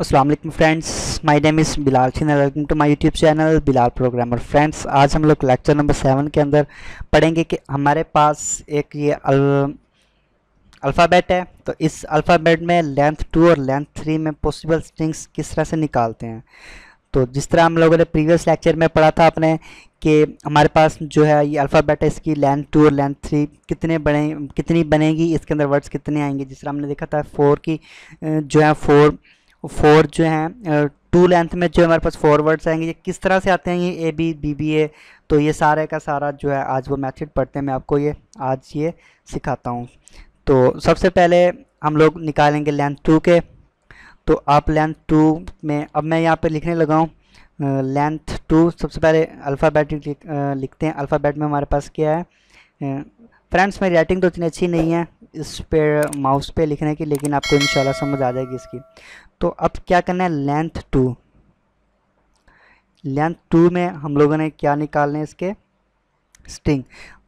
Aslam friends my name is Bilal Sinha welcome to my YouTube channel Bilal programmer friends आज हम लोग lecture number seven के अंदर पढ़ेंगे कि हमारे पास एक ये अल, अल्फ़ाबेट है तो इस अल्फ़ाबेट में लेंथ टू और लेंथ थ्री में पॉसिबल स्ट्रिंग्स किस तरह से निकालते हैं तो जिस तरह हम लोगों ने प्रीवियस लेक्चर में पढ़ा था अपने कि हमारे पास जो है ये अल्फ़ाबेट है इसकी लेंथ टू और लेंथ थ्री कितने बने कितनी बनेगी इसके अंदर वर्ड्स कितने आएंगे जिस तरह हमने देखा था फोर की जो है फोर फोर जो हैं टू लेंथ में जो हमारे पास फोर वर्ड्स आएंगे ये किस तरह से आते हैं ये A B B B A तो ये सारे का सारा जो है आज वो मैथड पढ़ते हैं मैं आपको ये आज ये सिखाता हूँ तो सबसे पहले हम लोग निकालेंगे लेंथ टू के तो आप लेंथ टू में अब मैं यहाँ पे लिखने लगा हूँ लेंथ टू सबसे पहले अल्फ़ाबेट लिखते हैं अल्फ़ाबेट में हमारे पास क्या है फ्रेंड्स मेरी राइटिंग तो इतनी अच्छी नहीं है इस पे माउस पे लिखने की लेकिन आपको इंशाल्लाह समझ आ जाएगी इसकी तो अब क्या करना है लेंथ टू लेंथ टू में हम लोगों ने क्या निकालना है इसके स्ट्रिंग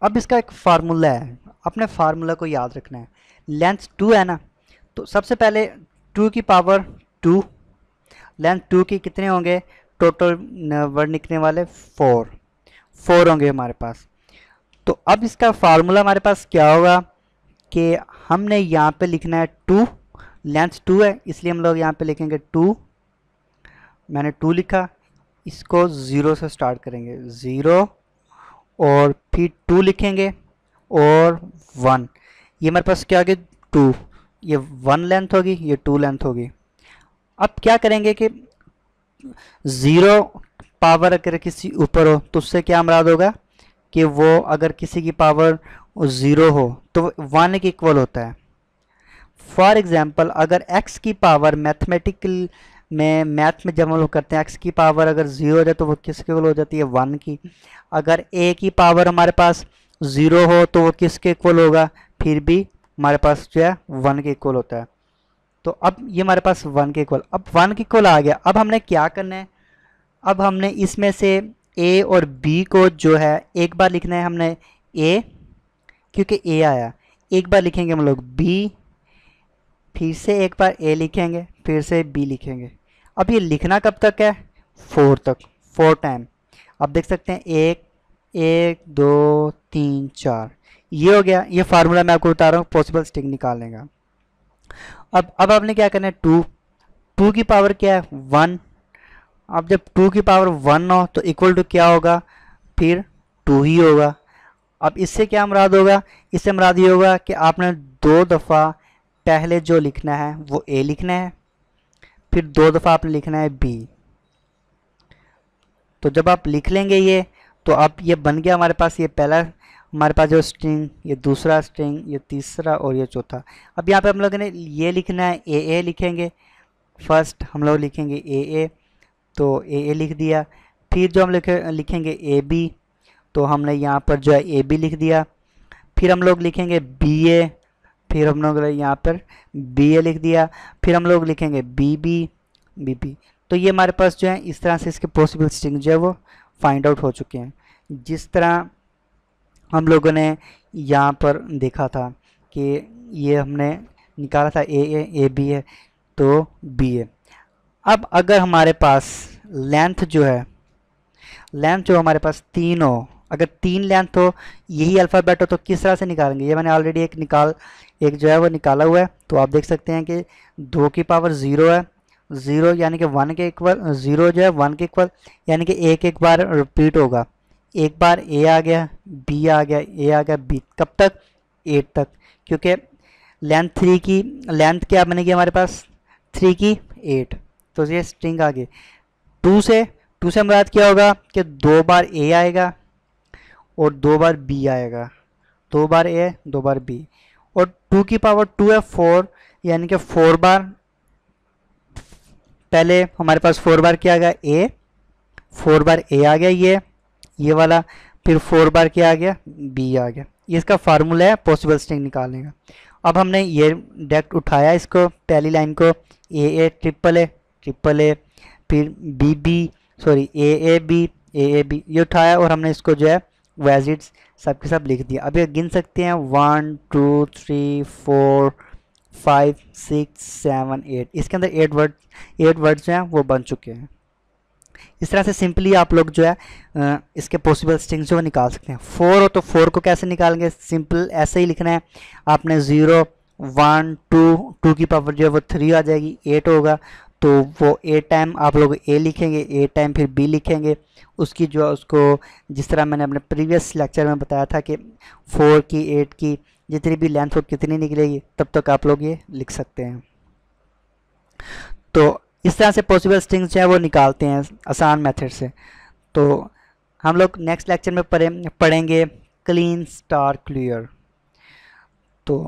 अब इसका एक फार्मूला है अपने फार्मूला को याद रखना है लेंथ टू है ना तो सबसे पहले टू की पावर टू लेंथ टू की कितने होंगे टोटल वर्ड निकलने वाले फोर फोर होंगे हमारे पास तो अब इसका फार्मूला हमारे पास क्या होगा कि हमने यहाँ पे लिखना है टू लेंथ टू है इसलिए हम लोग यहाँ पे लिखेंगे टू मैंने टू लिखा इसको ज़ीरो से स्टार्ट करेंगे ज़ीरो और फिर टू लिखेंगे और वन ये मेरे पास क्या होगी टू ये वन लेंथ होगी ये टू लेंथ होगी अब क्या करेंगे कि ज़ीरो पावर अगर किसी ऊपर हो तो उससे क्या मराद होगा कि वो अगर किसी की पावर वो ज़ीरो हो तो वन के इक्वल होता है फॉर एग्ज़ाम्पल अगर x की पावर मैथमेटिकल में मैथ में जब हम लोग करते हैं x की पावर अगर ज़ीरो हो जाए तो वो किसके इक्वल हो जाती है वन की अगर a की पावर हमारे पास ज़ीरो हो तो वो किसके इक्वल होगा फिर भी हमारे पास जो है वन के इक्वल होता है तो अब ये हमारे पास वन के इक्वल अब वन के इक्वल आ गया अब हमने क्या करना है अब हमने इसमें से ए और बी को जो है एक बार लिखना है हमने ए क्योंकि ए आया एक बार लिखेंगे हम लोग बी फिर से एक बार ए लिखेंगे फिर से बी लिखेंगे अब ये लिखना कब तक है फोर तक फोर टाइम अब देख सकते हैं एक एक दो तीन चार ये हो गया ये फार्मूला मैं आपको बता रहा हूँ पॉसिबल स्टिक निकालने का अब अब आपने क्या करना है टू टू की पावर क्या है वन अब जब टू की पावर वन हो तो इक्वल टू क्या होगा फिर टू ही होगा अब इससे क्या मुराद होगा इससे मुराद ये होगा कि आपने दो दफ़ा पहले जो लिखना है वो ए लिखना है फिर दो दफ़ा आपने लिखना है बी तो जब आप लिख लेंगे ये तो आप ये बन गया हमारे पास ये पहला हमारे पास जो स्ट्रिंग ये दूसरा स्ट्रिंग ये तीसरा और ये चौथा अब यहाँ पे हम लोगों ने ये लिखना है ए ए लिखेंगे फर्स्ट हम लोग लिखेंगे ए ए तो ए ए लिख दिया फिर जो हम लिखे लिखेंगे ए बी तो हमने यहाँ पर जो है ए बी लिख दिया फिर हम लोग लिखेंगे बी ए फिर हम लोग यहाँ पर बी ए लिख दिया फिर हम लोग लिखेंगे बी बी बी पी तो ये हमारे पास जो है इस तरह से इसके पॉसिबल स्ट्रिंग जो है वो फाइंड आउट हो चुके हैं जिस तरह हम लोगों ने यहाँ पर देखा था कि ये हमने निकाला था ए ए ए बी है तो बी ए अब अगर हमारे पास लेंथ जो है लेंथ जो हमारे पास तीन हो अगर तीन लेंथ हो तो यही अल्फ़ाबेट हो तो किस तरह से निकालेंगे ये मैंने ऑलरेडी एक निकाल एक जो है वो निकाला हुआ है तो आप देख सकते हैं कि दो की पावर ज़ीरो है ज़ीरो यानी कि वन के इक्वल ज़ीरो जो है वन के इक्वल यानी कि एक एक बार रिपीट होगा एक बार ए आ गया बी आ गया ए आ गया बी कब तक एट तक क्योंकि लेंथ थ्री की लेंथ क्या बनेगी हमारे पास थ्री की एट तो ये स्ट्रिंग आ गई टू से टू से मुराद क्या होगा कि दो बार ए आएगा और दो बार बी आएगा दो बार ए दो बार बी और टू की पावर टू है फोर यानी कि फोर बार पहले हमारे पास फोर बार क्या आ गया ए फोर बार ए आ गया ये ये वाला फिर फोर बार क्या आ गया बी आ गया इसका फार्मूला है पॉसिबल स्ट्रिंग निकालने का अब हमने ये डायरेक्ट उठाया इसको पहली लाइन को ए ए ट्रिपल ए ट्रिपल ए फिर B B sorry A A B A A B ये उठाया और हमने इसको जो है वेजिट्स सब के सब लिख दिया अभी गिन सकते हैं one two three four five six seven eight इसके अंदर एट वर्ड एट वर्ड जो हैं वो बन चुके हैं इस तरह से सिंपली आप लोग जो है इसके पॉसिबल स्ट्रिंग्स जो निकाल सकते हैं फोर हो तो फोर को कैसे निकालेंगे सिंपल ऐसे ही लिखना है आपने ज़ीरो वन टू टू की पावर जो है वो थ्री आ जाएगी एट होगा तो वो ए टाइम आप लोग ए लिखेंगे ए टाइम फिर बी लिखेंगे उसकी जो है उसको जिस तरह मैंने अपने प्रीवियस लेक्चर में बताया था कि फोर की एट की जितनी भी लेंथ हो कितनी निकलेगी तब तक आप लोग ये लिख सकते हैं तो इस तरह से पॉसिबल स्ट्रिंग्स जो है वो निकालते हैं आसान मेथड से तो हम लोग नेक्स्ट लेक्चर में पढ़ेंगे क्लीन स्टार क्लियर तो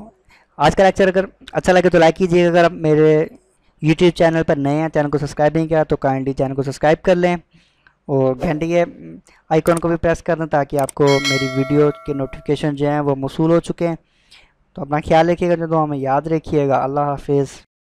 आज का लेक्चर अगर अच्छा लगे तो लाइक कीजिएगा अगर आप मेरे यूट्यूब चैनल पर नए हैं चैनल को सब्सक्राइब नहीं किया तो काइंडली चैनल को सब्सक्राइब कर लें और घंटे के आइकॉन को भी प्रेस कर दें ताकि आपको मेरी वीडियो के नोटिफिकेशन जो हैं वो मौसू हो चुके हैं तो अपना ख्याल रखिएगा जो तो हमें याद रखिएगा अल्लाह हाफिज़